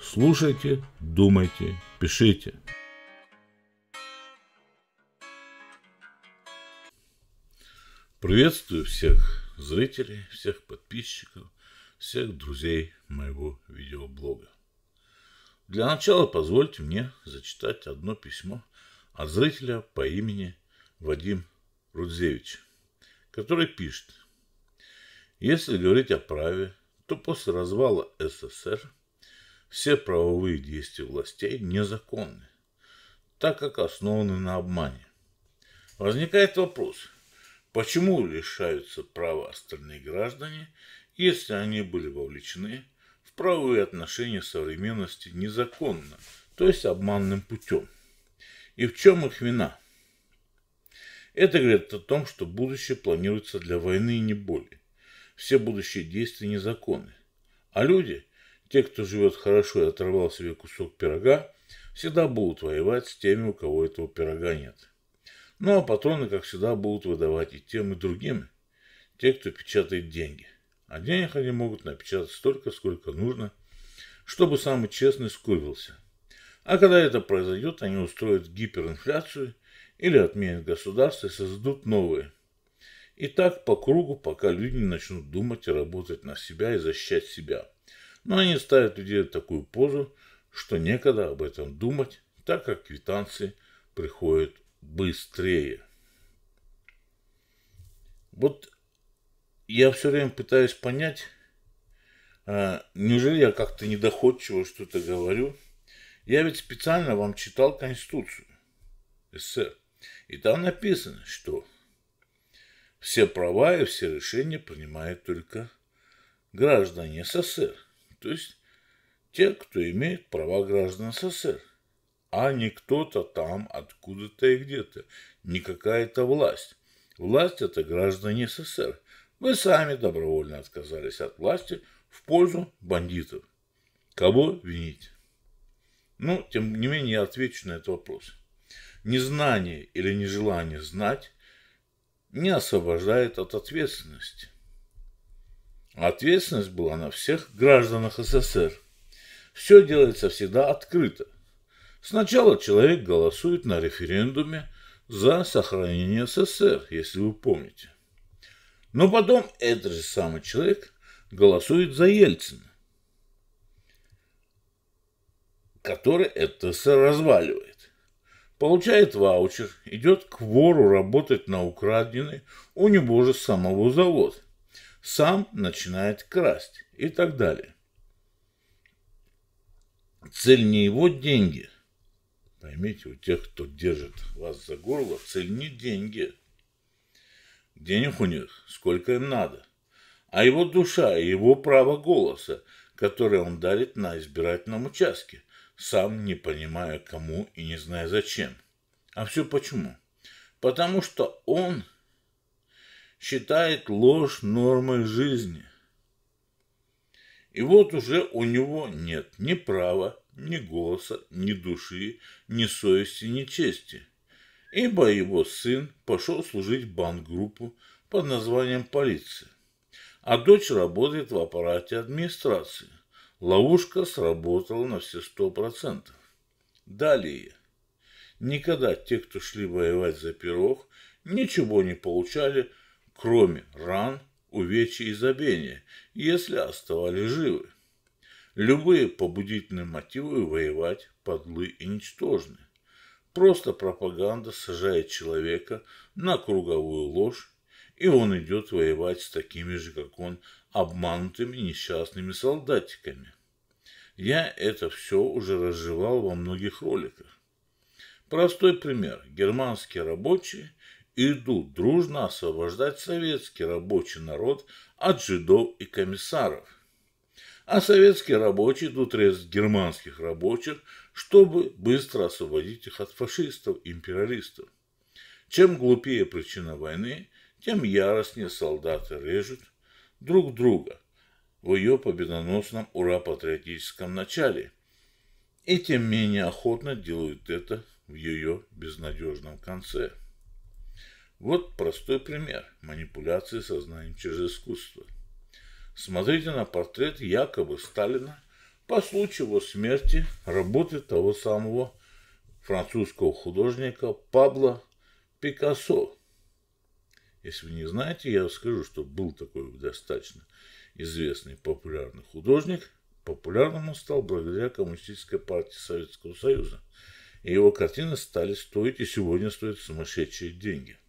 Слушайте, думайте, пишите. Приветствую всех зрителей, всех подписчиков, всех друзей моего видеоблога. Для начала позвольте мне зачитать одно письмо от зрителя по имени Вадим Рудзевич, который пишет. Если говорить о праве, то после развала СССР – все правовые действия властей незаконны, так как основаны на обмане. Возникает вопрос, почему лишаются права остальные граждане, если они были вовлечены в правовые отношения современности незаконно, то есть обманным путем? И в чем их вина? Это говорит о том, что будущее планируется для войны и не более. Все будущие действия незаконны. А люди, те, кто живет хорошо и оторвал себе кусок пирога, всегда будут воевать с теми, у кого этого пирога нет. Ну а патроны, как всегда, будут выдавать и тем, и другим, те, кто печатает деньги. А денег они могут напечатать столько, сколько нужно, чтобы самый честный скурвился. А когда это произойдет, они устроят гиперинфляцию или отменят государство и создадут новые. И так по кругу, пока люди не начнут думать и работать на себя и защищать себя – но они ставят людей в такую позу, что некогда об этом думать, так как квитанции приходят быстрее. Вот я все время пытаюсь понять, а, неужели я как-то недоходчиво что-то говорю? Я ведь специально вам читал Конституцию СССР. И там написано, что все права и все решения принимает только граждане СССР то есть те, кто имеет права граждан СССР, а не кто-то там, откуда-то и где-то, не какая-то власть. Власть – это граждане СССР. Вы сами добровольно отказались от власти в пользу бандитов. Кого винить? Ну, тем не менее, я отвечу на этот вопрос. Незнание или нежелание знать не освобождает от ответственности. Ответственность была на всех гражданах СССР. Все делается всегда открыто. Сначала человек голосует на референдуме за сохранение СССР, если вы помните. Но потом этот же самый человек голосует за Ельцина, который это СССР разваливает. Получает ваучер, идет к вору работать на украденный у него же самого завод – сам начинает красть и так далее. Цель не его деньги. Поймите, у тех, кто держит вас за горло, цель не деньги. Денег у них сколько им надо. А его душа и его право голоса, которое он дарит на избирательном участке, сам не понимая кому и не зная зачем. А все почему? Потому что он считает ложь нормой жизни. И вот уже у него нет ни права, ни голоса, ни души, ни совести, ни чести. Ибо его сын пошел служить банк-группу под названием «Полиция». А дочь работает в аппарате администрации. Ловушка сработала на все сто процентов. Далее. Никогда те, кто шли воевать за пирог, ничего не получали – кроме ран, увечий и забения, если оставались живы. Любые побудительные мотивы воевать подлы и ничтожны. Просто пропаганда сажает человека на круговую ложь, и он идет воевать с такими же, как он, обманутыми несчастными солдатиками. Я это все уже разжевал во многих роликах. Простой пример. Германские рабочие идут дружно освобождать советский рабочий народ от жидов и комиссаров. А советские рабочие идут резать германских рабочих, чтобы быстро освободить их от фашистов-империалистов. Чем глупее причина войны, тем яростнее солдаты режут друг друга в ее победоносном ура-патриотическом начале, и тем менее охотно делают это в ее безнадежном конце. Вот простой пример манипуляции сознанием через искусство. Смотрите на портрет якобы Сталина по случаю его смерти работы того самого французского художника Пабло Пикассо. Если вы не знаете, я скажу, что был такой достаточно известный популярный художник. Популярным он стал благодаря Коммунистической партии Советского Союза. И его картины стали стоить и сегодня стоят сумасшедшие деньги –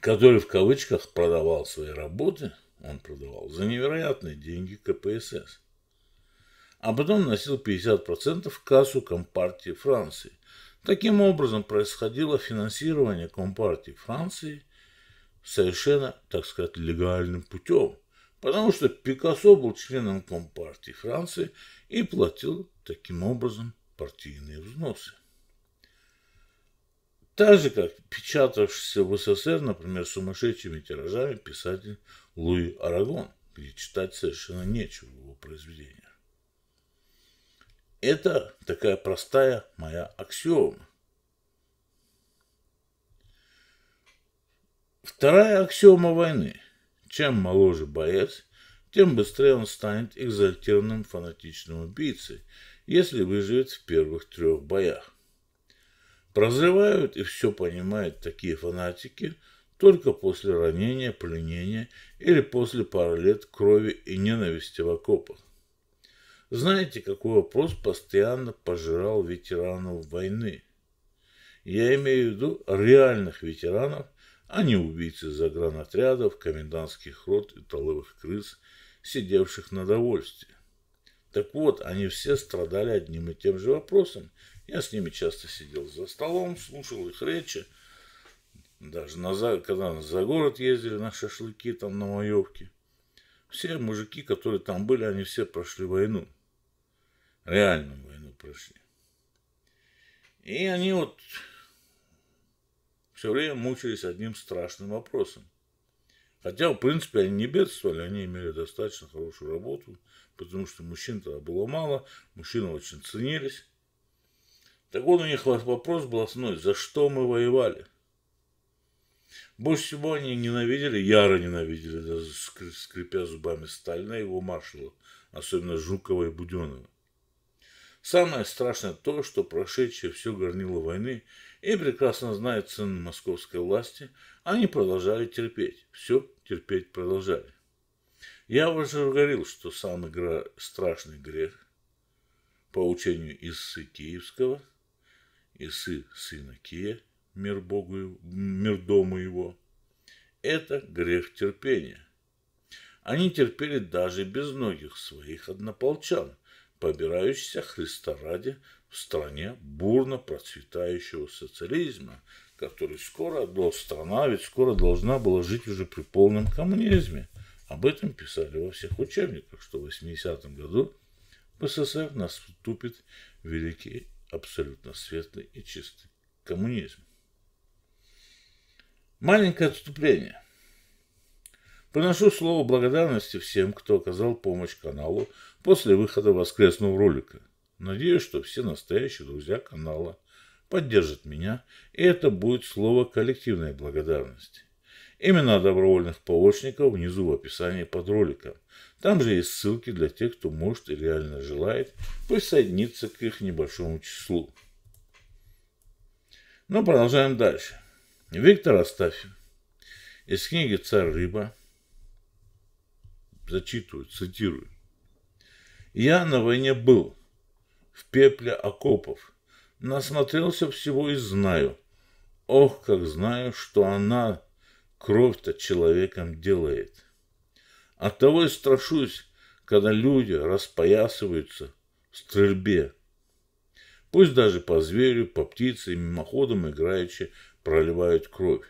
который в кавычках продавал свои работы, он продавал, за невероятные деньги КПСС. А потом носил 50% в кассу Компартии Франции. Таким образом происходило финансирование Компартии Франции совершенно, так сказать, легальным путем. Потому что Пикассо был членом Компартии Франции и платил таким образом партийные взносы. Так же, как печатавшийся в СССР, например, сумасшедшими тиражами писатель Луи Арагон, где читать совершенно нечего в его произведениях. Это такая простая моя аксиома. Вторая аксиома войны. Чем моложе боец, тем быстрее он станет экзальтированным фанатичным убийцей, если выживет в первых трех боях. Прозревают и все понимают такие фанатики только после ранения, пленения или после пары лет крови и ненависти в окопах. Знаете, какой вопрос постоянно пожирал ветеранов войны? Я имею в виду реальных ветеранов, а не убийцы загранотрядов, комендантских рот и толовых крыс, сидевших на довольстве. Так вот, они все страдали одним и тем же вопросом – я с ними часто сидел за столом, слушал их речи. Даже на, когда за город ездили на шашлыки там на Маевке. Все мужики, которые там были, они все прошли войну. Реальную войну прошли. И они вот все время мучились одним страшным вопросом. Хотя, в принципе, они не бедствовали, они имели достаточно хорошую работу, потому что мужчин тогда было мало, мужчины очень ценились. Так вот у них вопрос был основной, за что мы воевали? Больше всего они ненавидели, яро ненавидели, даже скрипя зубами Сталина и его маршала, особенно Жукова и Буденова. Самое страшное то, что прошедшие все горнило войны и прекрасно знают цены московской власти, они продолжали терпеть, все терпеть продолжали. Я уже говорил, что самый страшный грех, по учению из Киевского – Исы, сына Кия, мир, Богу, мир дому его, это грех терпения. Они терпели даже без многих своих однополчан, побирающихся Христа ради в стране бурно процветающего социализма, который скоро, страна ведь скоро должна была жить уже при полном коммунизме. Об этом писали во всех учебниках, что в 80-м году в СССР наступит великий абсолютно светлый и чистый коммунизм. Маленькое отступление. Поношу слово благодарности всем, кто оказал помощь каналу после выхода воскресного ролика. Надеюсь, что все настоящие друзья канала поддержат меня, и это будет слово коллективной благодарности. Имена добровольных помощников внизу в описании под роликом. Там же есть ссылки для тех, кто может и реально желает присоединиться к их небольшому числу. Но продолжаем дальше. Виктор Астафьев из книги «Царь рыба» зачитываю, цитирую. «Я на войне был, в пепле окопов, насмотрелся всего и знаю. Ох, как знаю, что она Кровь-то человеком делает. того и страшусь, когда люди распоясываются в стрельбе. Пусть даже по зверю, по птице и мимоходом играючи проливают кровь.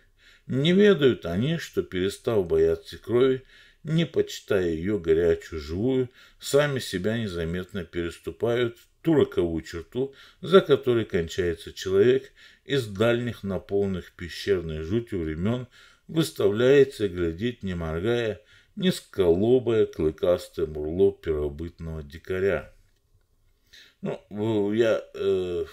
Не ведают они, что, перестав бояться крови, не почитая ее горячую живую, сами себя незаметно переступают ту роковую черту, за которой кончается человек из дальних наполненных пещерной жутью времен выставляется глядеть, не моргая, низколобое клыкастое мурло первобытного дикаря. Ну, я э,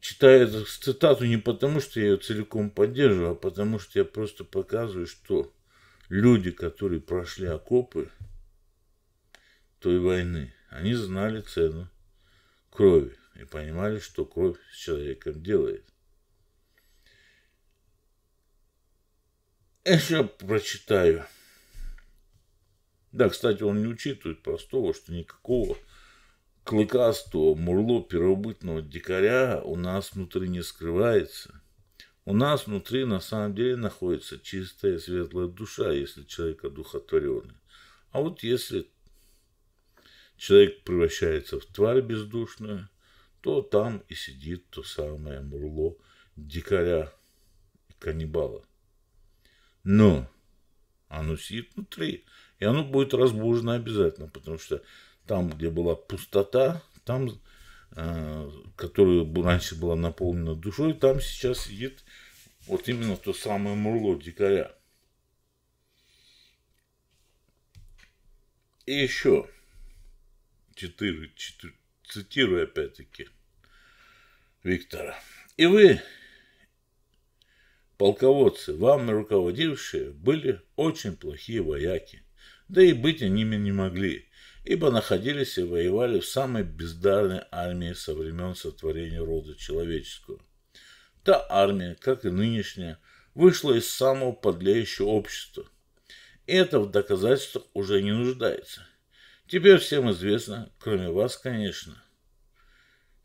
читаю эту цитату не потому, что я ее целиком поддерживаю, а потому что я просто показываю, что люди, которые прошли окопы той войны, они знали цену крови и понимали, что кровь с человеком делает. Я еще прочитаю. Да, кстати, он не учитывает простого, что никакого клыкастого, мурло первобытного дикаря у нас внутри не скрывается. У нас внутри на самом деле находится чистая светлая душа, если человек одухотворенный. А вот если человек превращается в тварь бездушную, то там и сидит то самое мурло дикаря и каннибала. Но оно сидит внутри, и оно будет разбужено обязательно, потому что там, где была пустота, там, э, которая раньше была наполнена душой, там сейчас сидит вот именно то самое мурло дикаря. И еще, четыре, цитирую опять-таки Виктора, и вы, Полководцы, вам руководившие, были очень плохие вояки. Да и быть они не могли, ибо находились и воевали в самой бездарной армии со времен сотворения рода человеческого. Та армия, как и нынешняя, вышла из самого подлеющего общества. И это в доказательствах уже не нуждается. Теперь всем известно, кроме вас, конечно.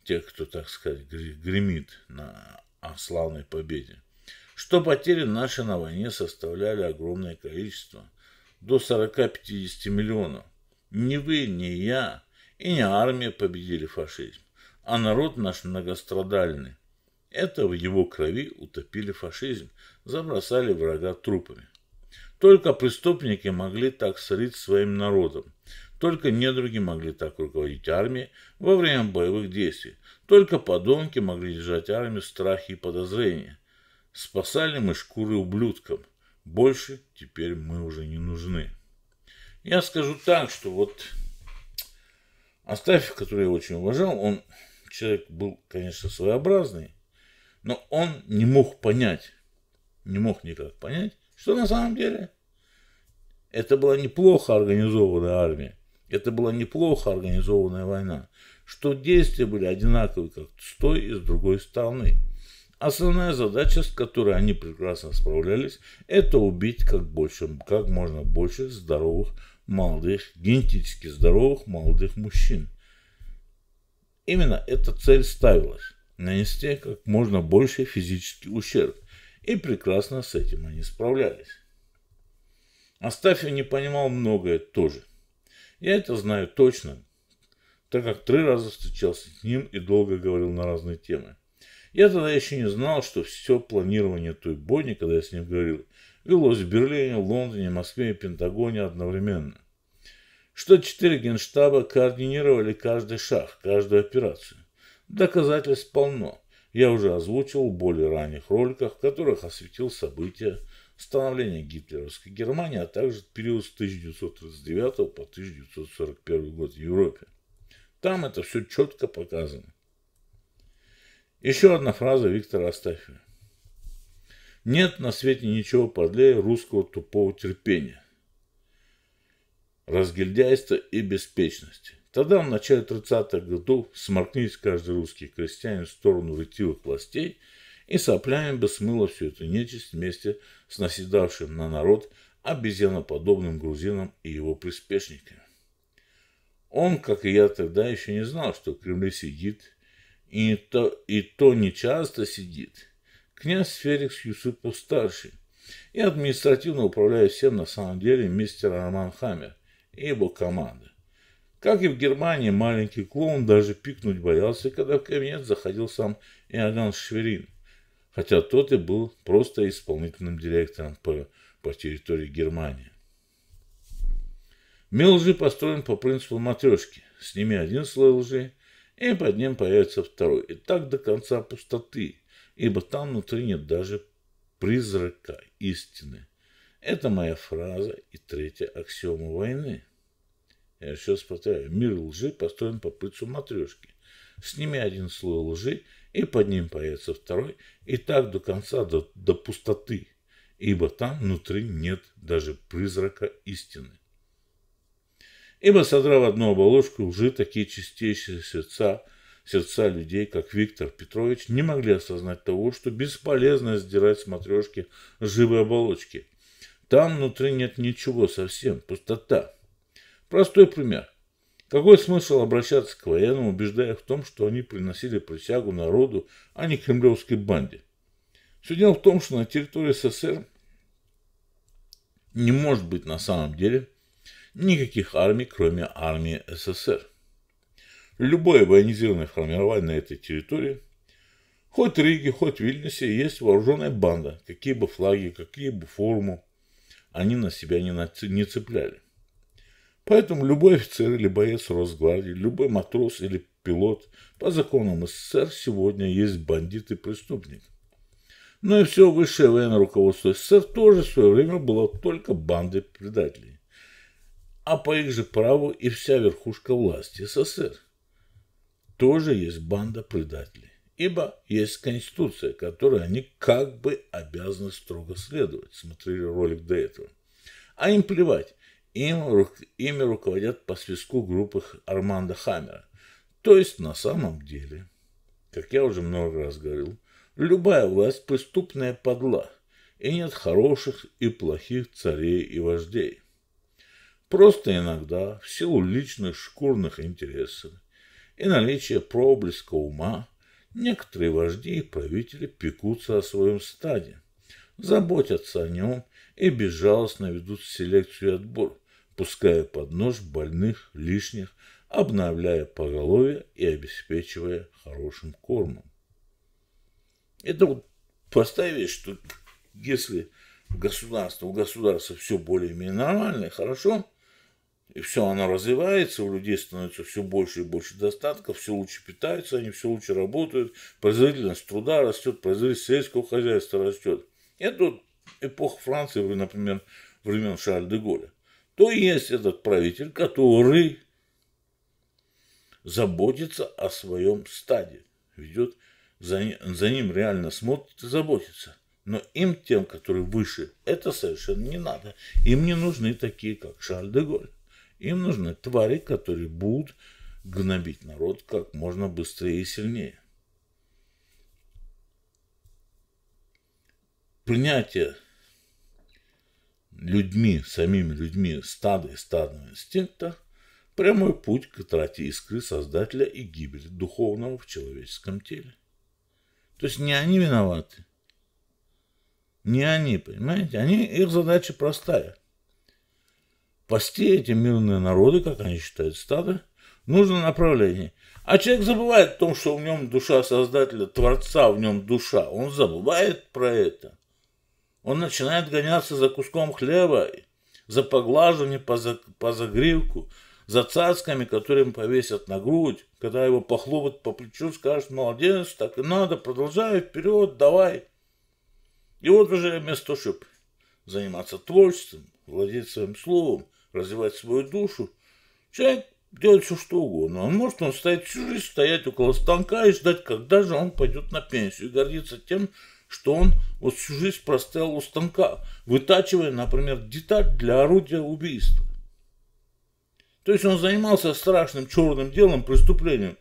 Тех, кто, так сказать, гремит на славной победе что потери наши на войне составляли огромное количество, до 40-50 миллионов. Ни вы, ни я и не армия победили фашизм, а народ наш многострадальный. Это в его крови утопили фашизм, забросали врага трупами. Только преступники могли так сорить своим народом. Только недруги могли так руководить армией во время боевых действий. Только подонки могли держать армию в страхе и подозрении. Спасали мы шкуры ублюдкам. Больше теперь мы уже не нужны. Я скажу так, что вот Астафьев, который я очень уважал, он человек был, конечно, своеобразный, но он не мог понять, не мог никак понять, что на самом деле это была неплохо организованная армия, это была неплохо организованная война, что действия были одинаковые как с той и с другой стороны. Основная задача, с которой они прекрасно справлялись, это убить как, больше, как можно больше здоровых молодых, генетически здоровых молодых мужчин. Именно эта цель ставилась – нанести как можно больше физический ущерб. И прекрасно с этим они справлялись. Астафьев не понимал многое тоже. Я это знаю точно, так как три раза встречался с ним и долго говорил на разные темы. Я тогда еще не знал, что все планирование той бойни, когда я с ним говорил, велось в Берлине, Лондоне, Москве и Пентагоне одновременно. Что четыре генштаба координировали каждый шаг, каждую операцию. Доказательств полно. Я уже озвучил в более ранних роликах, в которых осветил события становления гитлеровской Германии, а также период с 1939 по 1941 год в Европе. Там это все четко показано. Еще одна фраза Виктора Астафьева. Нет на свете ничего подлее русского тупого терпения, разгильдяйства и беспечности. Тогда в начале 30-х годов сморкнулись каждый русский крестьянин в сторону ретивых властей и соплями бы смыло всю эту нечисть вместе с наседавшим на народ обезьяноподобным грузином и его приспешниками. Он, как и я тогда, еще не знал, что в Кремле сидит и то, и то нечасто сидит. Князь Феликс Юсупов-старший и административно управляет всем на самом деле мистер Роман Хаммер и его команда. Как и в Германии, маленький клоун даже пикнуть боялся, когда в кабинет заходил сам Иоганн Шверин, хотя тот и был просто исполнительным директором по, по территории Германии. Мел лжи построен по принципу матрешки. Сними один слой лжи, и под ним появится второй. И так до конца пустоты, ибо там внутри нет даже призрака истины. Это моя фраза и третья аксиома войны. Я сейчас повторяю. Мир лжи построен по пыльцу матрешки. Сними один слой лжи, и под ним появится второй, и так до конца, до, до пустоты, ибо там внутри нет даже призрака истины. Ибо, содрав одну оболочку, уже такие чистейшие сердца, сердца людей, как Виктор Петрович, не могли осознать того, что бесполезно сдирать с матрешки живые оболочки. Там внутри нет ничего совсем, пустота. Простой пример. Какой смысл обращаться к военным, убеждая их в том, что они приносили присягу народу, а не кремлевской банде? Все дело в том, что на территории СССР не может быть на самом деле – никаких армий, кроме армии СССР. Любое военизированное формирование на этой территории, хоть Риге, хоть Вильнюсе, есть вооруженная банда, какие бы флаги, какие бы форму они на себя не, на... не цепляли. Поэтому любой офицер или боец Росгвардии, любой матрос или пилот по законам СССР сегодня есть бандит и преступник. Но ну и все высшее военное руководство СССР тоже в свое время было только бандой предателей а по их же праву и вся верхушка власти СССР. Тоже есть банда предателей, ибо есть Конституция, которой они как бы обязаны строго следовать, смотрели ролик до этого. А им плевать, им, ими руководят по списку группы Арманда Хаммера. То есть на самом деле, как я уже много раз говорил, любая власть преступная подла, и нет хороших и плохих царей и вождей. Просто иногда, в силу личных шкурных интересов и наличия проблеска ума, некоторые вожди и правители пекутся о своем стаде, заботятся о нем и безжалостно ведут селекцию и отбор, пуская под нож больных, лишних, обновляя поголовье и обеспечивая хорошим кормом. Это вот поставить, что если государство, у государства все более-менее нормально и хорошо – и все, она развивается, у людей становится все больше и больше достатков, все лучше питаются, они все лучше работают, производительность труда растет, производительность сельского хозяйства растет. Это вот эпоха Франции, например, времен Шарль де Голля. То есть этот правитель, который заботится о своем стаде, ведет за, ним, за ним реально смотрит и заботится. Но им, тем, которые выше, это совершенно не надо. Им не нужны такие, как Шарль де Голь. Им нужны твари, которые будут гнобить народ как можно быстрее и сильнее. Принятие людьми, самими людьми стада и стадного инстинкта – прямой путь к трате искры Создателя и гибели духовного в человеческом теле. То есть не они виноваты. Не они, понимаете? Они, их задача простая. Спасти эти мирные народы, как они считают, стадо, нужно направление. А человек забывает о том, что в нем душа Создателя, Творца, в нем душа. Он забывает про это. Он начинает гоняться за куском хлеба, за поглаживанием по, за, по загривку, за цацками, которые повесят на грудь. Когда его похлопают по плечу, скажут, молодец, так и надо, продолжай, вперед, давай. И вот уже вместо того, чтобы заниматься творчеством, владеть своим словом, развивать свою душу, человек делает все что угодно. Он может он стоять всю жизнь, стоять около станка и ждать, когда же он пойдет на пенсию. И гордиться тем, что он вот всю жизнь простоял у станка, вытачивая, например, деталь для орудия убийства. То есть он занимался страшным черным делом, преступлением,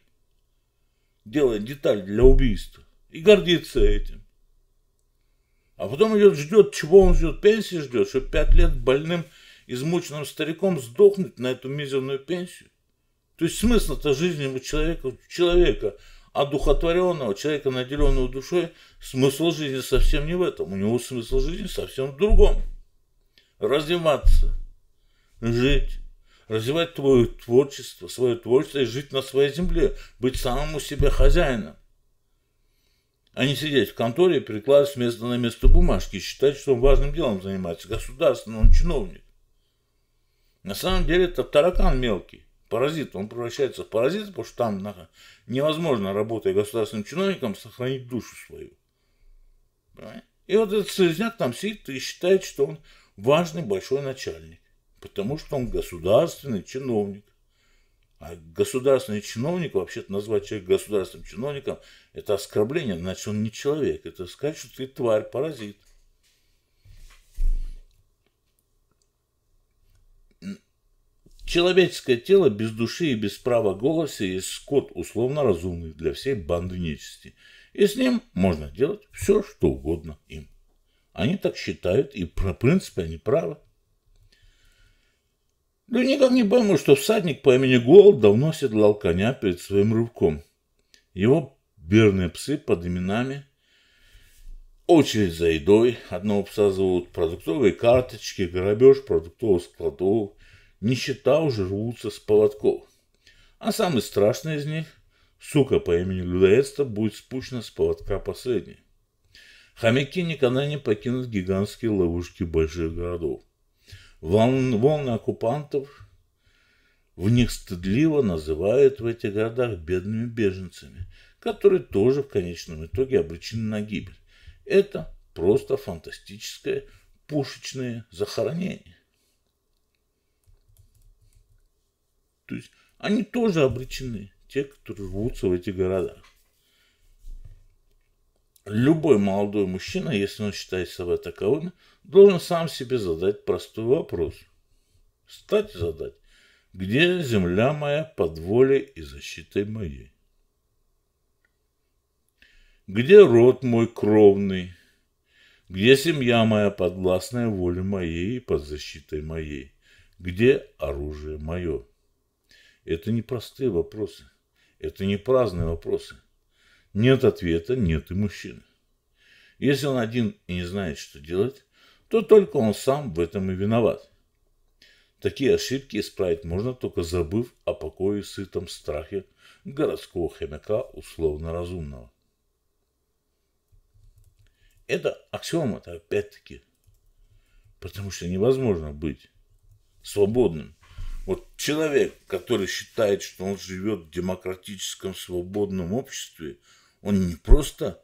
делая деталь для убийства. И гордится этим. А потом идет, ждет, чего он ждет, пенсии ждет, что пять лет больным – измученным стариком сдохнуть на эту мизерную пенсию? То есть смысл-то жизни у человека, человека, одухотворенного, человека, наделенного душой, смысл жизни совсем не в этом. У него смысл жизни совсем в другом. Развиваться, жить, развивать твое творчество, свое творчество и жить на своей земле, быть самым у себя хозяином. А не сидеть в конторе и перекладывать с места на место бумажки и считать, что он важным делом занимается, государственным он чиновник. На самом деле это таракан мелкий, паразит. Он превращается в паразит, потому что там невозможно, работая государственным чиновником, сохранить душу свою. И вот этот слезняк там сидит и считает, что он важный большой начальник, потому что он государственный чиновник. А государственный чиновник, вообще-то назвать человека государственным чиновником, это оскорбление, значит он не человек. Это сказать, что ты тварь, паразит. Человеческое тело без души и без права голоса и скот условно разумный для всей банды нечисти. И с ним можно делать все, что угодно им. Они так считают, и про принципе они правы. Да никак не пойму, что всадник по имени Гол давно седлал коня перед своим рывком. Его верные псы под именами Очередь за едой. Одного пса зовут продуктовые карточки, грабеж продуктовых складов, нищета уже рвутся с полотков. А самый страшный из них, сука по имени Людоедство, будет спущена с поводка последней. Хомяки никогда не покинут гигантские ловушки больших городов. Волны, волны оккупантов в них стыдливо называют в этих городах бедными беженцами, которые тоже в конечном итоге обречены на гибель. Это просто фантастическое пушечное захоронение. То есть они тоже обречены, те, которые рвутся в эти города. Любой молодой мужчина, если он считает себя таковым, должен сам себе задать простой вопрос. Стать задать. Где земля моя под волей и защитой моей? Где род мой кровный? Где семья моя подвластная воле моей и под защитой моей? Где оружие мое? Это не простые вопросы. Это не праздные вопросы. Нет ответа, нет и мужчины. Если он один и не знает, что делать, то только он сам в этом и виноват. Такие ошибки исправить можно, только забыв о покое и сытом страхе городского хомяка условно-разумного. Это аксиома-то опять-таки, потому что невозможно быть свободным вот человек, который считает, что он живет в демократическом свободном обществе, он не просто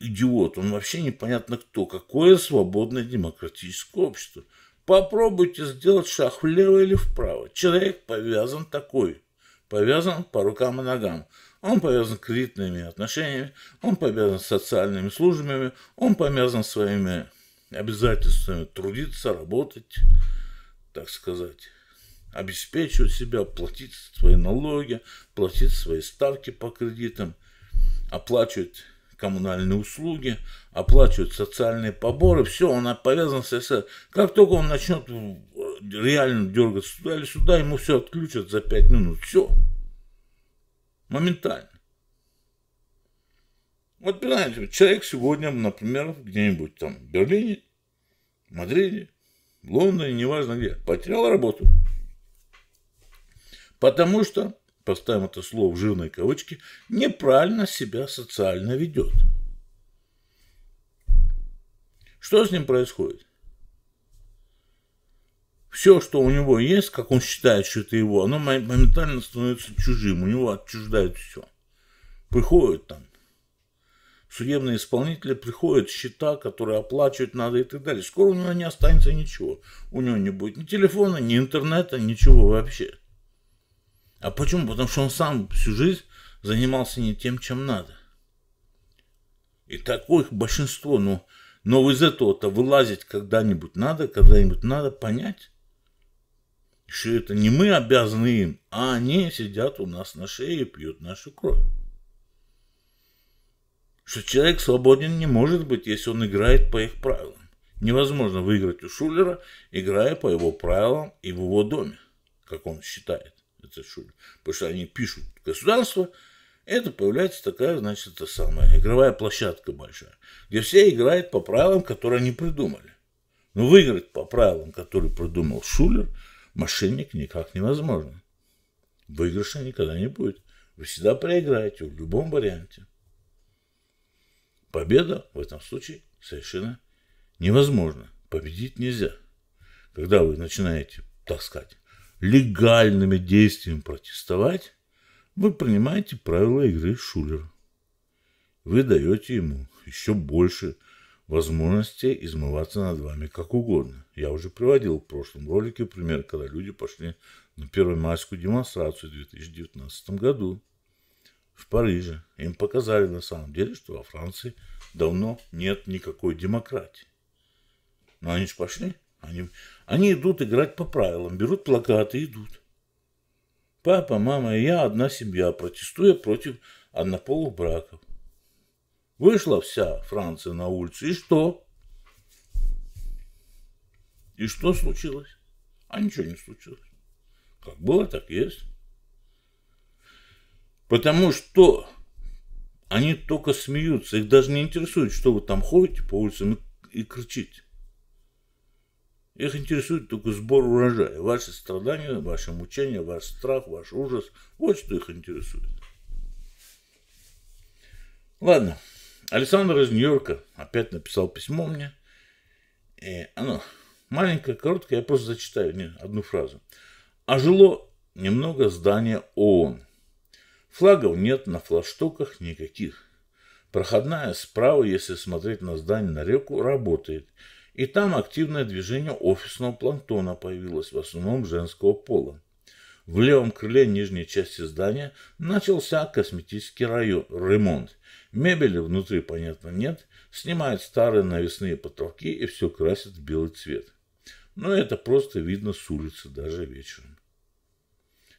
идиот, он вообще непонятно кто. Какое свободное демократическое общество? Попробуйте сделать шаг влево или вправо. Человек повязан такой, повязан по рукам и ногам. Он повязан кредитными отношениями, он повязан социальными службами, он повязан своими обязательствами трудиться, работать так сказать, обеспечивать себя, платить свои налоги, платить свои ставки по кредитам, оплачивать коммунальные услуги, оплачивать социальные поборы, все, он повязан с СССР. Как только он начнет э, реально дергаться туда или сюда, ему все отключат за 5 минут, все. Моментально. Вот понимаете, человек сегодня, например, где-нибудь там в Берлине, Мадриде, в Лондоне, неважно где, потерял работу. Потому что, поставим это слово в жирные кавычки, неправильно себя социально ведет. Что с ним происходит? Все, что у него есть, как он считает, что это его, оно моментально становится чужим. У него отчуждают все. приходит там судебные исполнители приходят, счета, которые оплачивать надо и так далее. Скоро у него не останется ничего. У него не будет ни телефона, ни интернета, ничего вообще. А почему? Потому что он сам всю жизнь занимался не тем, чем надо. И такое большинство, ну, но, но из этого-то вылазить когда-нибудь надо, когда-нибудь надо понять, что это не мы обязаны им, а они сидят у нас на шее и пьют нашу кровь что человек свободен не может быть, если он играет по их правилам. Невозможно выиграть у Шулера, играя по его правилам и в его доме, как он считает, это Шулер. Потому что они пишут государство, это появляется такая, значит, это самая игровая площадка большая, где все играют по правилам, которые они придумали. Но выиграть по правилам, которые придумал Шулер, мошенник никак невозможно. Выигрыша никогда не будет. Вы всегда проиграете в любом варианте. Победа в этом случае совершенно невозможна. Победить нельзя. Когда вы начинаете, так сказать, легальными действиями протестовать, вы принимаете правила игры Шулера. Вы даете ему еще больше возможности измываться над вами как угодно. Я уже приводил в прошлом ролике пример, когда люди пошли на первомайскую демонстрацию в 2019 году в Париже. Им показали на самом деле, что во Франции давно нет никакой демократии. Но они же пошли. Они, они идут играть по правилам, берут плакаты и идут. Папа, мама и я одна семья, протестуя против однополых браков. Вышла вся Франция на улицу, и что? И что случилось? А ничего не случилось. Как было, так есть. Потому что они только смеются, их даже не интересует, что вы там ходите по улицам и, и кричите. Их интересует только сбор урожая, ваши страдания, ваши мучения, ваш страх, ваш ужас. Вот что их интересует. Ладно, Александр из Нью-Йорка опять написал письмо мне. И оно маленькое, короткое, я просто зачитаю не, одну фразу. «Ожило немного здание ООН». Флагов нет на флагштоках никаких. Проходная справа, если смотреть на здание на реку, работает. И там активное движение офисного планктона появилось, в основном женского пола. В левом крыле нижней части здания начался косметический район, ремонт. Мебели внутри, понятно, нет. Снимают старые навесные потолки и все красят в белый цвет. Но это просто видно с улицы даже вечером.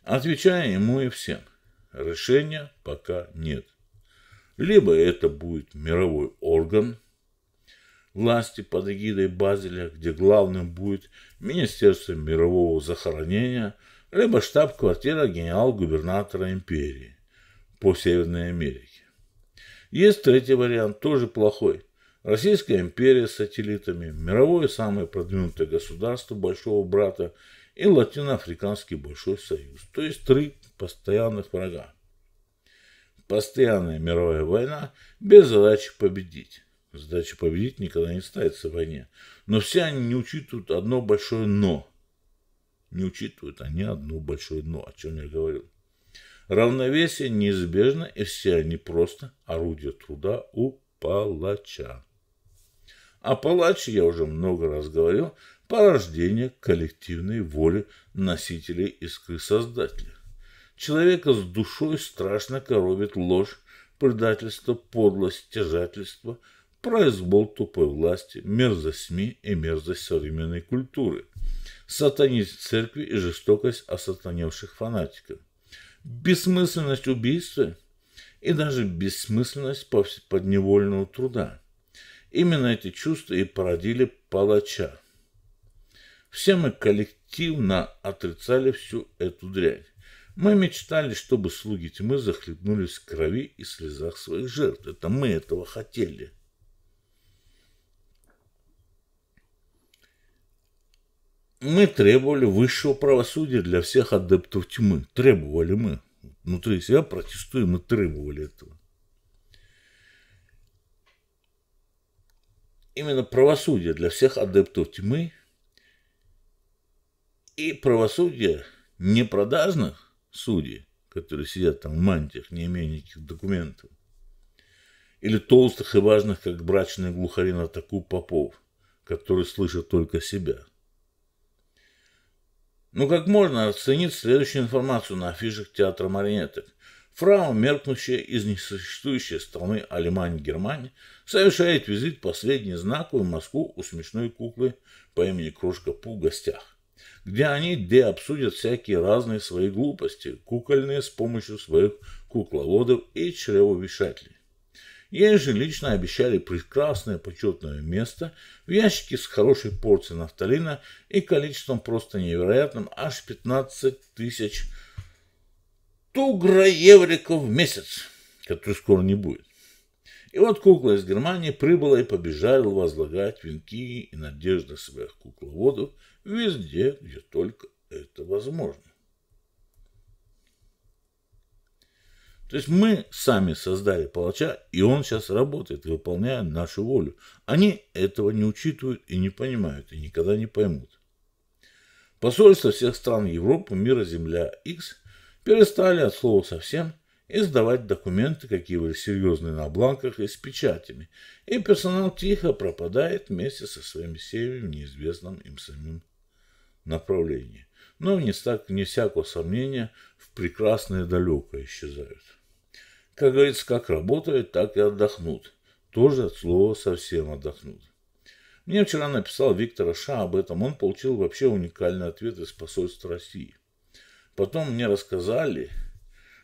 Отвечая ему и всем. Решения пока нет. Либо это будет мировой орган власти под эгидой Базеля, где главным будет Министерство мирового захоронения, либо штаб-квартира генерал-губернатора империи по Северной Америке. Есть третий вариант, тоже плохой. Российская империя с сателлитами, мировое самое продвинутое государство Большого Брата – и Латиноафриканский Большой Союз, то есть три постоянных врага. Постоянная мировая война без задачи победить. Задача победить никогда не ставится в войне. Но все они не учитывают одно большое «но». Не учитывают они одно большое «но», о чем я говорил. Равновесие неизбежно, и все они просто орудия труда у палача. А палач, я уже много раз говорил, порождение коллективной воли носителей искры Создателя. Человека с душой страшно коробит ложь, предательство, подлость, стяжательство, произвол тупой власти, мерзость СМИ и мерзость современной культуры, сатанизм церкви и жестокость осатаневших фанатиков, бессмысленность убийства и даже бессмысленность подневольного труда. Именно эти чувства и породили палача, все мы коллективно отрицали всю эту дрянь. Мы мечтали, чтобы слуги тьмы захлебнулись в крови и слезах своих жертв. Это мы этого хотели. Мы требовали высшего правосудия для всех адептов тьмы. Требовали мы. Внутри себя протестуем и требовали этого. Именно правосудие для всех адептов тьмы – и правосудие непродажных судей, которые сидят там в мантиях, не имея никаких документов, или толстых и важных, как брачный глухарин на попов, которые слышат только себя. Ну как можно оценить следующую информацию на афишах театра марионеток? Фрау, меркнущая из несуществующей страны Алимань Германии, совершает визит последний знаковый Москву у смешной куклы по имени Крошка Пу в гостях где они где обсудят всякие разные свои глупости, кукольные с помощью своих кукловодов и чревовещателей. Ей же лично обещали прекрасное почетное место в ящике с хорошей порцией нафталина и количеством просто невероятным аж 15 тысяч тугроевриков в месяц, который скоро не будет. И вот кукла из Германии прибыла и побежала возлагать венки и надежды своих кукловодов – везде, где только это возможно. То есть мы сами создали палача, и он сейчас работает, выполняя нашу волю. Они этого не учитывают и не понимают, и никогда не поймут. Посольства всех стран Европы, мира, земля, X перестали от слова совсем издавать документы, какие были серьезные на бланках и с печатями, и персонал тихо пропадает вместе со своими семьями в неизвестном им самим направлении. Но не, так, не всякого сомнения, в прекрасное далекое исчезают. Как говорится, как работают, так и отдохнут. Тоже от слова совсем отдохнут. Мне вчера написал Виктор Аша об этом. Он получил вообще уникальный ответ из посольства России. Потом мне рассказали,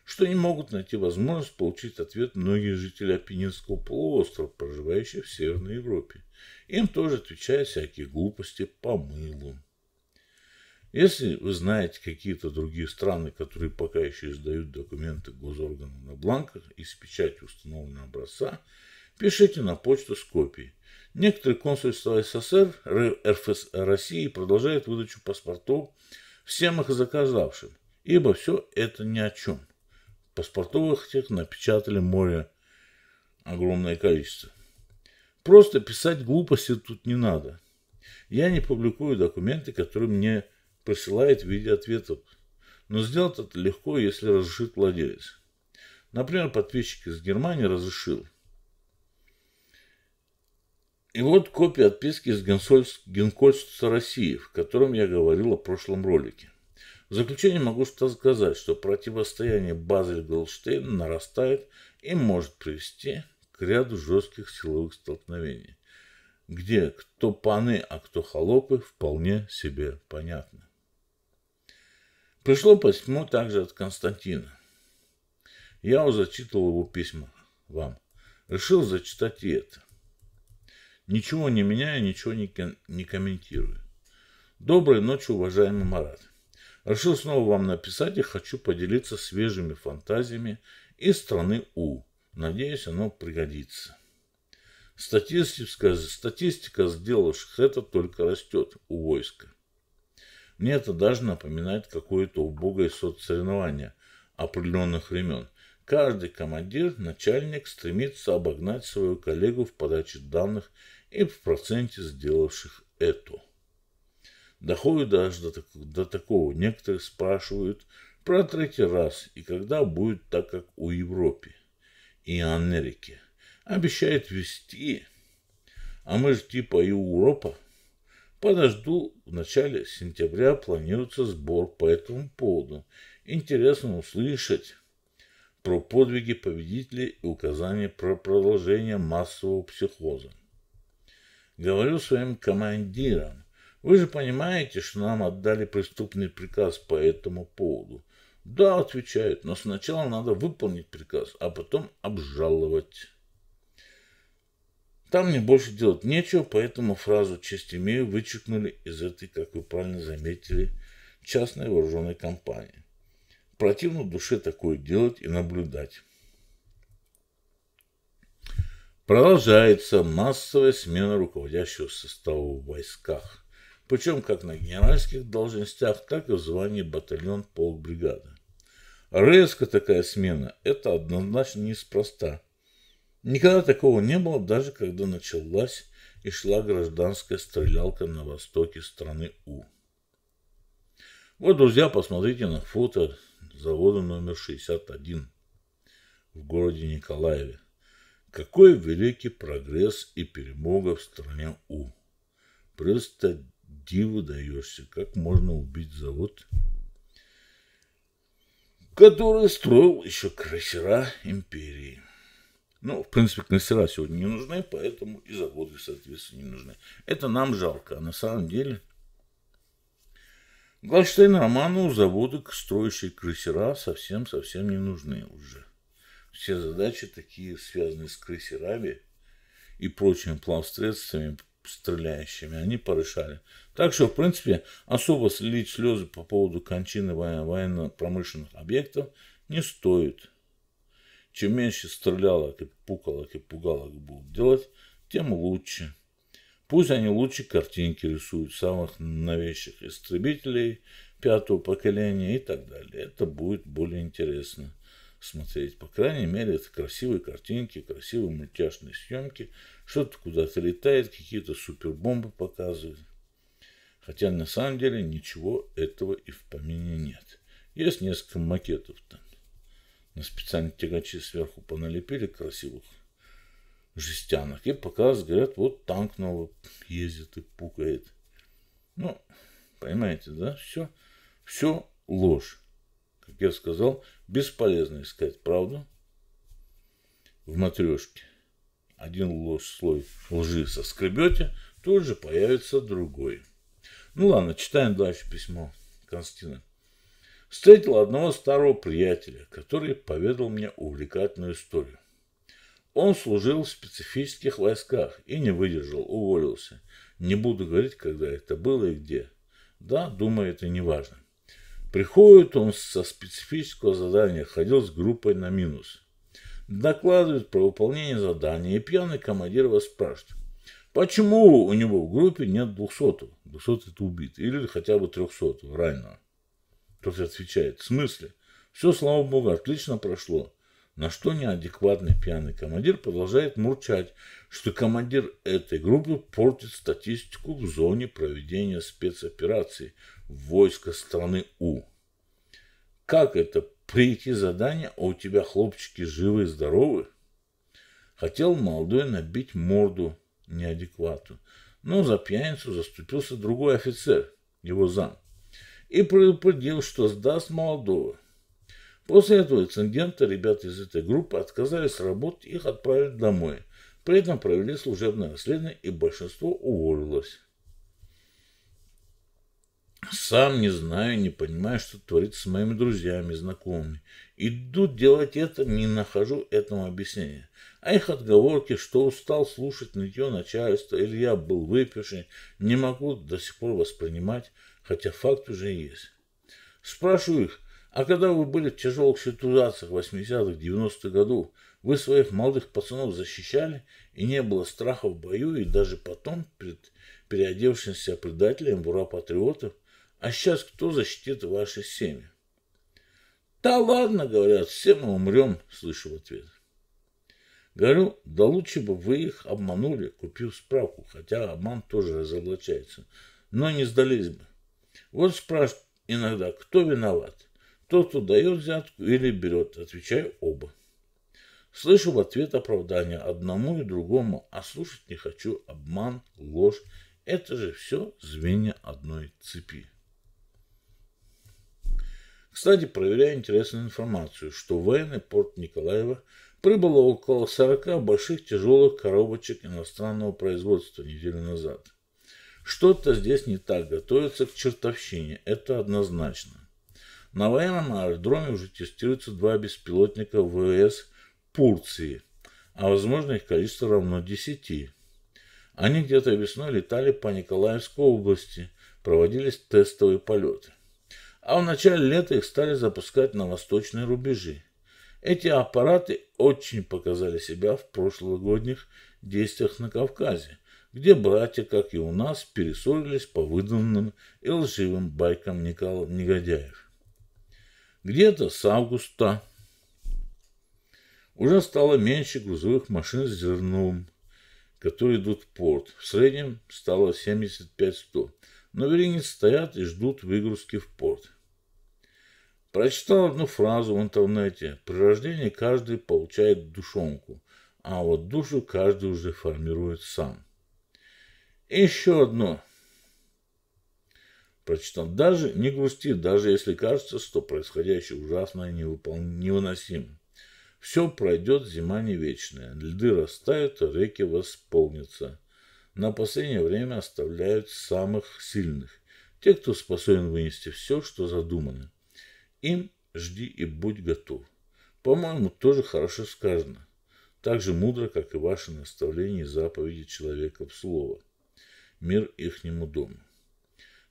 что не могут найти возможность получить ответ многие жители Апеннинского полуострова, проживающие в Северной Европе. Им тоже отвечают всякие глупости по мылу. Если вы знаете какие-то другие страны, которые пока еще издают документы госорганам на бланках и с печатью установленного образца, пишите на почту с копией. Некоторые консульства СССР, РФС России продолжают выдачу паспортов всем их заказавшим, ибо все это ни о чем. Паспортовых тех напечатали море огромное количество. Просто писать глупости тут не надо. Я не публикую документы, которые мне посылает в виде ответов. Но сделать это легко, если разрешит владелец. Например, подписчик из Германии разрешил. И вот копия отписки из Генкольства России, в котором я говорил о прошлом ролике. В заключение могу сказать, что противостояние Базель-Голштейн нарастает и может привести к ряду жестких силовых столкновений, где кто паны, а кто холопы, вполне себе понятно. Пришло письмо также от Константина. Я уже зачитывал его письма вам. Решил зачитать и это. Ничего не меняя, ничего не, не комментирую. Доброй ночи, уважаемый Марат. Решил снова вам написать и хочу поделиться свежими фантазиями из страны У. Надеюсь, оно пригодится. Статистическая, статистика сделавших это только растет у войска. Мне это даже напоминает какое-то убогое соцсоревнование определенных времен. Каждый командир, начальник стремится обогнать свою коллегу в подаче данных и в проценте сделавших это. Доходит даже до, так до такого. Некоторые спрашивают про третий раз и когда будет так, как у Европе и Америки. Обещает вести. А мы же типа и Европа. Подожду, в начале сентября планируется сбор по этому поводу. Интересно услышать про подвиги победителей и указания про продолжение массового психоза. Говорю своим командирам, вы же понимаете, что нам отдали преступный приказ по этому поводу. Да, отвечают, но сначала надо выполнить приказ, а потом обжаловать. Там мне больше делать нечего, поэтому фразу «честь имею» вычеркнули из этой, как вы правильно заметили, частной вооруженной компании. Противно душе такое делать и наблюдать. Продолжается массовая смена руководящего состава в войсках, причем как на генеральских должностях, так и в звании батальон полк бригады. Резко такая смена – это однозначно неспроста – Никогда такого не было, даже когда началась и шла гражданская стрелялка на востоке страны У. Вот, друзья, посмотрите на фото завода номер 61 в городе Николаеве. Какой великий прогресс и перемога в стране У. Просто диву даешься, как можно убить завод, который строил еще крейсера империи. Ну, в принципе, крейсера сегодня не нужны, поэтому и заводы, соответственно, не нужны. Это нам жалко, а на самом деле... Главштейн Романову заводы, строящие крейсера, совсем-совсем не нужны уже. Все задачи такие, связанные с крейсерами и прочими плавсредствами, стреляющими, они порешали. Так что, в принципе, особо слить слезы по поводу кончины военно-промышленных объектов не стоит. Чем меньше стрелялок и пукалок и пугалок будут делать, тем лучше. Пусть они лучше картинки рисуют самых новейших истребителей пятого поколения и так далее. Это будет более интересно смотреть. По крайней мере, это красивые картинки, красивые мультяшные съемки. Что-то куда-то летает, какие-то супербомбы показывают. Хотя на самом деле ничего этого и в помине нет. Есть несколько макетов там на специальные тягачи сверху поналепили красивых жестянок и показывают, говорят, вот танк новый ездит и пукает. Ну, понимаете, да, все, все ложь. Как я сказал, бесполезно искать правду в матрешке. Один ложь, слой лжи соскребете, тут же появится другой. Ну ладно, читаем дальше письмо Константина встретил одного старого приятеля, который поведал мне увлекательную историю. Он служил в специфических войсках и не выдержал, уволился. Не буду говорить, когда это было и где. Да, думаю, это не важно. Приходит он со специфического задания, ходил с группой на минус. Докладывает про выполнение задания, и пьяный командир вас спрашивает, почему у него в группе нет двухсотого? Двухсотый это убит, или хотя бы трехсотого, раненого. Профессор отвечает, в смысле? Все, слава богу, отлично прошло. На что неадекватный пьяный командир продолжает мурчать, что командир этой группы портит статистику в зоне проведения спецопераций войска страны У. Как это прийти задание, а у тебя хлопчики живы и здоровы? Хотел молодой набить морду неадеквату, но за пьяницу заступился другой офицер, его зам и предупредил, что сдаст молодого. После этого инцидента ребята из этой группы отказались работать и их отправили домой. При этом провели служебное расследование и большинство уволилось. Сам не знаю, не понимаю, что творится с моими друзьями, знакомыми. Иду делать это, не нахожу этому объяснения. А их отговорки, что устал слушать нытье начальства, или я был выпивший, не могу до сих пор воспринимать хотя факт уже есть. Спрашиваю их, а когда вы были в тяжелых ситуациях 80-х, 90-х годов, вы своих молодых пацанов защищали, и не было страха в бою, и даже потом, перед переодевшимся предателем в ура-патриотов, а сейчас кто защитит ваши семьи? «Да ладно, — говорят, — все мы умрем», — слышу в ответ. Говорю, да лучше бы вы их обманули, купив справку, хотя обман тоже разоблачается, но не сдались бы. Вот спрашивают иногда, кто виноват? Тот, кто дает взятку или берет, отвечаю оба. Слышу в ответ оправдания одному и другому, а слушать не хочу обман, ложь. Это же все звенья одной цепи. Кстати, проверяю интересную информацию, что в военный порт Николаева прибыло около 40 больших тяжелых коробочек иностранного производства неделю назад – что-то здесь не так, готовится к чертовщине, это однозначно. На военном аэродроме уже тестируются два беспилотника ВС Пурции, а возможно их количество равно 10. Они где-то весной летали по Николаевской области, проводились тестовые полеты. А в начале лета их стали запускать на восточные рубежи. Эти аппараты очень показали себя в прошлогодних действиях на Кавказе, где братья, как и у нас, перессорились по выданным и лживым байкам Никола негодяев. Где-то с августа уже стало меньше грузовых машин с зерном, которые идут в порт. В среднем стало 75-100. На веренице стоят и ждут выгрузки в порт. Прочитал одну фразу в интернете. При рождении каждый получает душонку, а вот душу каждый уже формирует сам еще одно. Прочитал. Даже не грусти, даже если кажется, что происходящее ужасно и невыпол... невыносимо. Все пройдет, зима не вечная. Льды растают, а реки восполнятся. На последнее время оставляют самых сильных. Те, кто способен вынести все, что задумано. Им жди и будь готов. По-моему, тоже хорошо сказано. Так же мудро, как и ваше наставление и заповеди человека в слово мир ихнему дому.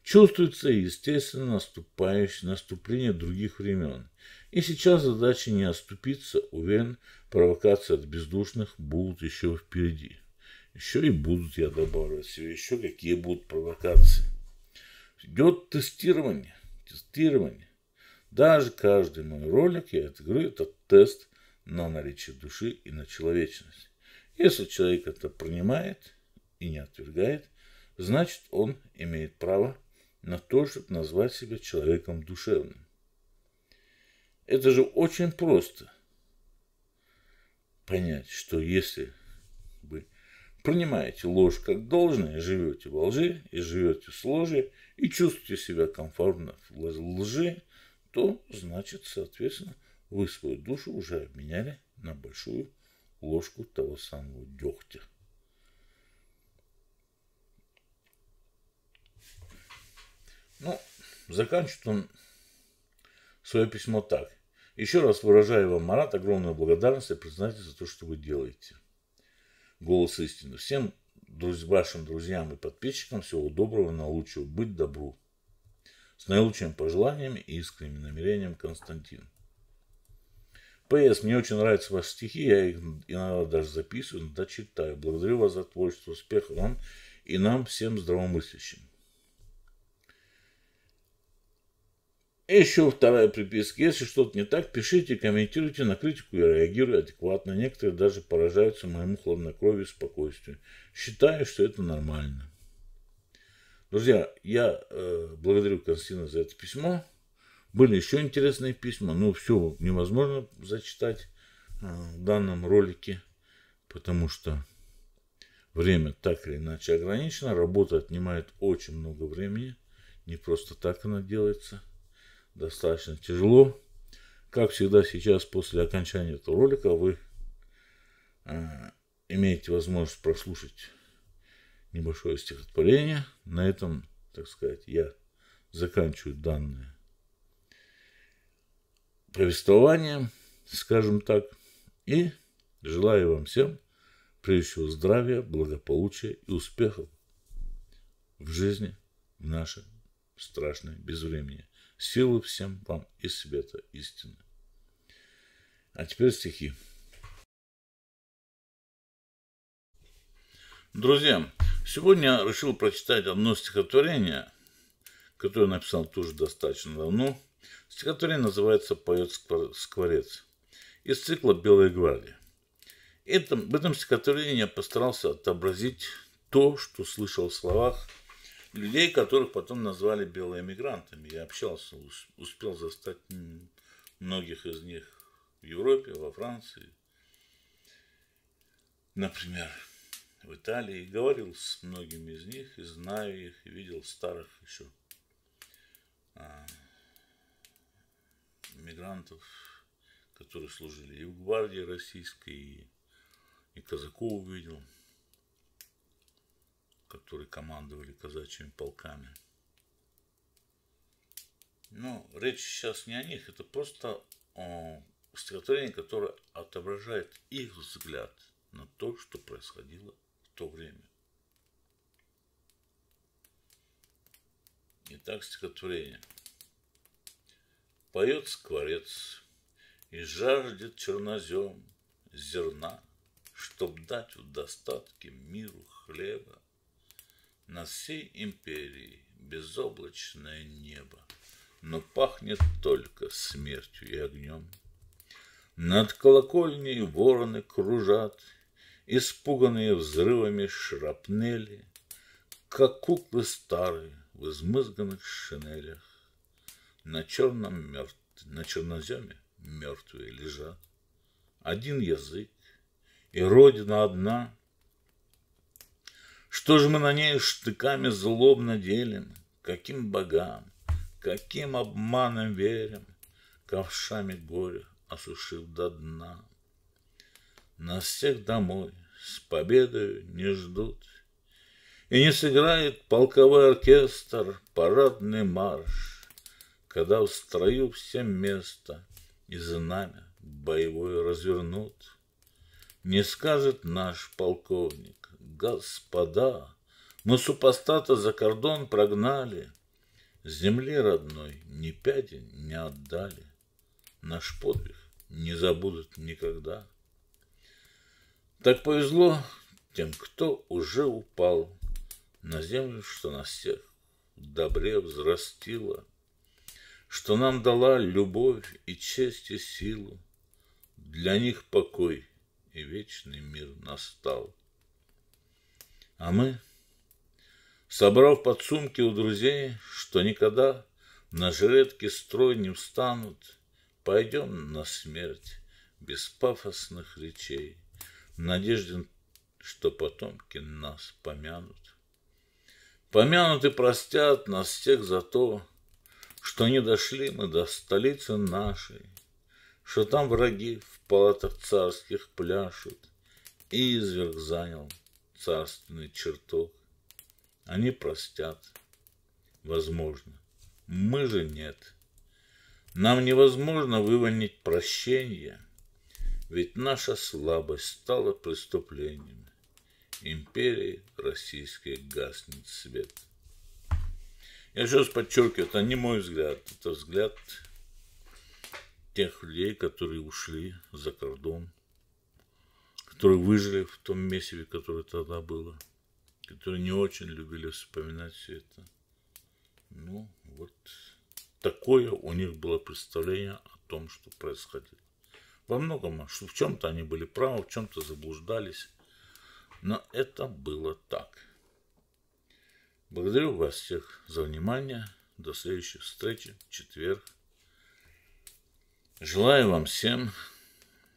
Чувствуется, естественно, наступающее наступление других времен. И сейчас задача не оступиться, уверен, провокации от бездушных будут еще впереди. Еще и будут, я добавлю себе, еще какие будут провокации. Идет тестирование, тестирование. Даже каждый мой ролик, я отыграю, это тест на наличие души и на человечность. Если человек это принимает и не отвергает – значит, он имеет право на то, чтобы назвать себя человеком душевным. Это же очень просто понять, что если вы принимаете ложь как должное, живете во лжи и живете с ложи, и чувствуете себя комфортно в лжи, то, значит, соответственно, вы свою душу уже обменяли на большую ложку того самого дегтя. Ну, заканчивает он свое письмо так. Еще раз выражаю вам, Марат, огромную благодарность и признательность за то, что вы делаете. Голос истины. Всем друз вашим друзьям и подписчикам всего доброго, на лучшего быть добру. С наилучшими пожеланиями и искренними намерениями, Константин. П.С. Мне очень нравятся ваши стихи, я их иногда даже записываю, иногда читаю. Благодарю вас за творчество, успеха вам и нам всем здравомыслящим. еще вторая приписка. Если что-то не так, пишите, комментируйте, на критику и реагируйте адекватно. Некоторые даже поражаются моему хладнокровию и спокойствию. Считаю, что это нормально. Друзья, я э, благодарю Константина за это письмо. Были еще интересные письма, но все невозможно зачитать э, в данном ролике, потому что время так или иначе ограничено. Работа отнимает очень много времени. Не просто так она делается достаточно тяжело. Как всегда, сейчас после окончания этого ролика вы э, имеете возможность прослушать небольшое стихотворение. На этом, так сказать, я заканчиваю данное повествование, скажем так, и желаю вам всем прежде здравия, благополучия и успехов в жизни в наше страшное безвремение. Силы всем вам и света истины. А теперь стихи. Друзья, сегодня я решил прочитать одно стихотворение, которое написал тоже достаточно давно. Стихотворение называется «Поет скворец» из цикла «Белая гвардия». Это, в этом стихотворении я постарался отобразить то, что слышал в словах – людей, которых потом назвали белыми мигрантами. Я общался, успел застать многих из них в Европе, во Франции, например, в Италии. Говорил с многими из них, и знаю их, и видел старых еще а, мигрантов, которые служили и в гвардии российской, и, и казаков увидел которые командовали казачьими полками. Но речь сейчас не о них, это просто о стихотворение, которое отображает их взгляд на то, что происходило в то время. Итак, стихотворение. Поет скворец и жаждет чернозем зерна, Чтоб дать в достатке миру хлеба. На всей империи безоблачное небо, но пахнет только смертью и огнем. Над колокольней вороны кружат, испуганные взрывами шрапнели, как куклы старые в измызганных шинелях. На черном мертв... на черноземе мертвые лежат. Один язык, и родина одна — что же мы на ней штыками злобно делим? Каким богам, каким обманом верим, Ковшами горя осушив до дна? Нас всех домой с победою не ждут, И не сыграет полковой оркестр Парадный марш, Когда в строю все место И знамя боевое развернут. Не скажет наш полковник, господа, мы супостата за кордон прогнали, Земли родной ни пяди не отдали, Наш подвиг не забудут никогда. Так повезло тем, кто уже упал На землю, что нас всех в добре взрастила, Что нам дала любовь и честь и силу, Для них покой и вечный мир настал. А мы, собрав под сумки у друзей, что никогда на жилетке строй не встанут, пойдем на смерть без пафосных речей, надежден, что потомки нас помянут. Помянут и простят нас всех за то, что не дошли мы до столицы нашей, что там враги в палатах царских пляшут, и изверг занял царственный чертог. Они простят. Возможно. Мы же нет. Нам невозможно выманить прощение, ведь наша слабость стала преступлением. Империи российской гаснет свет. Я сейчас подчеркиваю, это не мой взгляд, это взгляд тех людей, которые ушли за кордон которые выжили в том месиве, которое тогда было, которые не очень любили вспоминать все это. Ну, вот такое у них было представление о том, что происходило. Во многом, что в чем-то они были правы, в чем-то заблуждались, но это было так. Благодарю вас всех за внимание. До следующей встречи в четверг. Желаю вам всем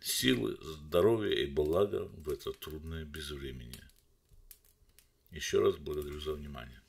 силы, здоровья и блага в это трудное безвремение. Еще раз благодарю за внимание.